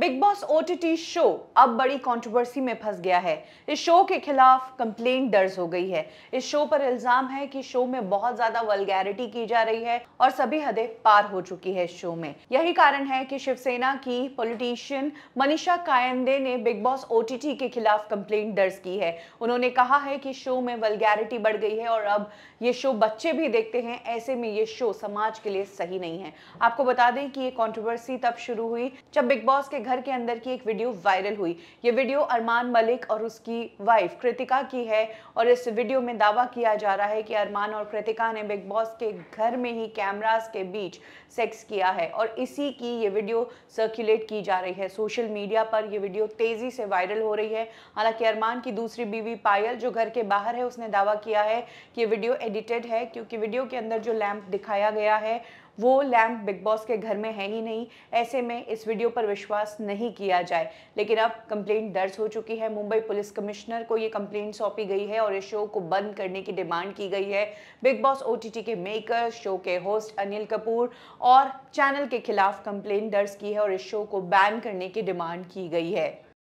big boss OTT show अब बड़ी controversy में फंस गया है इस शो के खिलाफ कंप्लेंट दर्ज हो गई है इस शो पर इल्जाम है कि शो में बहुत ज्यादा वलगैरिटी की जा रही है और सभी हदें पार हो चुकी है शो में यही कारण है कि शिवसेना की पॉलिटिशियन मनीषा कायंदे ने बिग बॉस ओ के खिलाफ कंप्लेंट दर्ज की है उन्होंने कहा है कि शो में वलगैरिटी बढ़ गई है और अब ये शो बच्चे भी देखते हैं ऐसे में ये शो समाज के लिए सही नहीं है आपको बता दें कि ये कॉन्ट्रोवर्सी तब शुरू हुई जब बिग बॉस के घर के अंदर की एक वीडियो वायरल हुई ये वीडियो अरमान मलिक और उसकी वाइफ कृतिका की है और इस वीडियो में दावा किया जा रहा है कि अरमान और कृतिका ने बिग बॉस के घर में ही कैमराज के बीच सेक्स किया है और इसी की ये वीडियो सर्कुलेट की जा रही है सोशल मीडिया पर यह वीडियो तेज़ी से वायरल हो रही है हालांकि अरमान की दूसरी बीवी पायल जो घर के बाहर है उसने दावा किया है कि वीडियो एडिटेड है क्योंकि वीडियो के अंदर जो लैंप दिखाया गया है वो लैम्प बिग बॉस के घर में है ही नहीं ऐसे में इस वीडियो पर विश्वास नहीं किया जाए लेकिन अब कंप्लेंट दर्ज हो चुकी है मुंबई पुलिस कमिश्नर को ये कंप्लेंट सौंपी गई है और इस शो को बंद करने की डिमांड की गई है बिग बॉस ओ के मेकर शो के होस्ट अनिल कपूर और चैनल के खिलाफ कंप्लेंट दर्ज की है और इस शो को बैन करने की डिमांड की गई है